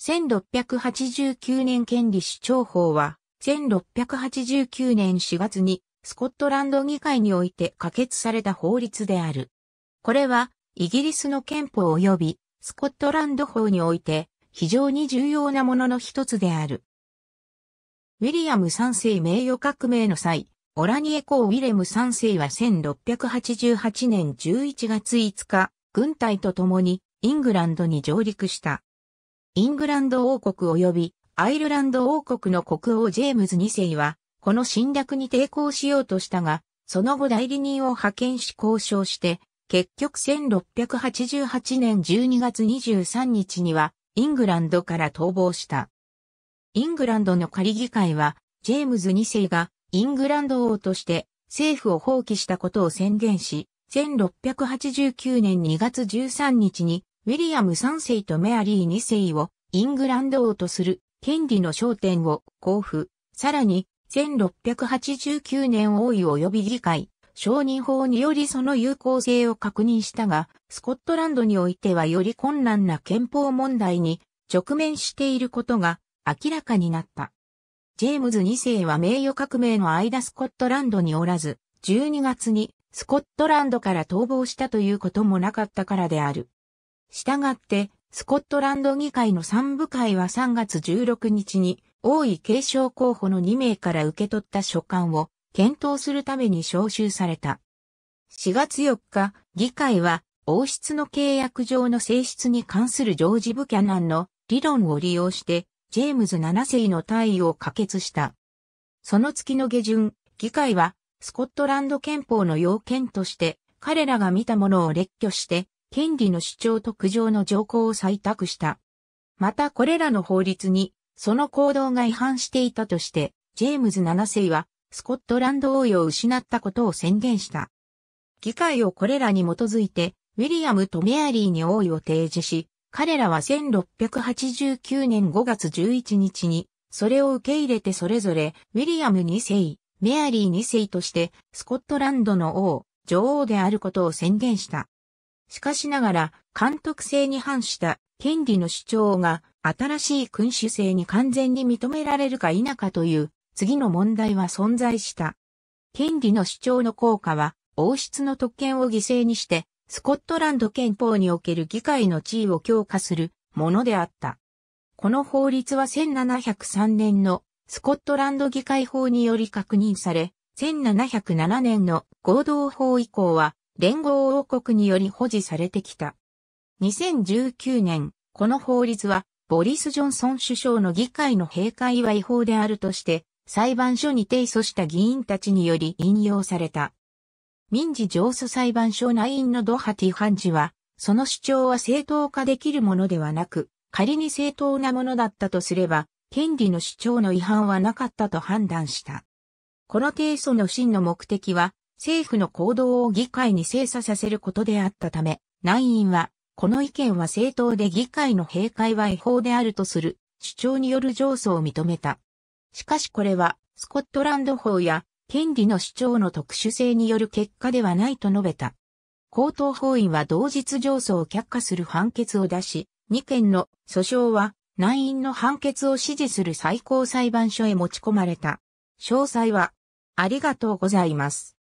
1689年権利主張法は、1689年4月にスコットランド議会において可決された法律である。これは、イギリスの憲法及びスコットランド法において非常に重要なものの一つである。ウィリアム3世名誉革命の際、オラニエ公ウィレム3世は1688年11月5日、軍隊と共にイングランドに上陸した。イングランド王国及びアイルランド王国の国王ジェームズ2世は、この侵略に抵抗しようとしたが、その後代理人を派遣し交渉して、結局1688年12月23日には、イングランドから逃亡した。イングランドの仮議会は、ジェームズ2世がイングランド王として政府を放棄したことを宣言し、1689年2月13日にウィリアム3世とメアリー2世をイングランド王とする権利の焦点を交付、さらに1689年王位及び議会、承認法によりその有効性を確認したが、スコットランドにおいてはより困難な憲法問題に直面していることが明らかになった。ジェームズ2世は名誉革命の間スコットランドにおらず、12月にスコットランドから逃亡したということもなかったからである。したがって、スコットランド議会の3部会は3月16日に、王位継承候補の2名から受け取った書簡を検討するために招集された。4月4日、議会は王室の契約上の性質に関するジョージ・ブキャナンの理論を利用して、ジェームズ7世の退位を可決した。その月の下旬、議会はスコットランド憲法の要件として、彼らが見たものを列挙して、権利の主張と苦情の条項を採択した。またこれらの法律に、その行動が違反していたとして、ジェームズ7世は、スコットランド王位を失ったことを宣言した。議会をこれらに基づいて、ウィリアムとメアリーに王位を提示し、彼らは1689年5月11日に、それを受け入れてそれぞれ、ウィリアム2世、メアリー2世として、スコットランドの王、女王であることを宣言した。しかしながら、監督制に反した権利の主張が新しい君主制に完全に認められるか否かという次の問題は存在した。権利の主張の効果は王室の特権を犠牲にしてスコットランド憲法における議会の地位を強化するものであった。この法律は1703年のスコットランド議会法により確認され、1707年の合同法以降は連合王国により保持されてきた。2019年、この法律は、ボリス・ジョンソン首相の議会の閉会は違法であるとして、裁判所に提訴した議員たちにより引用された。民事上訴裁判所内院のドハティ判事は、その主張は正当化できるものではなく、仮に正当なものだったとすれば、権利の主張の違反はなかったと判断した。この提訴の真の目的は、政府の行動を議会に精査させることであったため、内院は、この意見は正当で議会の閉会は違法であるとする主張による上訴を認めた。しかしこれは、スコットランド法や、権利の主張の特殊性による結果ではないと述べた。高等法院は同日上訴を却下する判決を出し、2件の訴訟は内院の判決を支持する最高裁判所へ持ち込まれた。詳細は、ありがとうございます。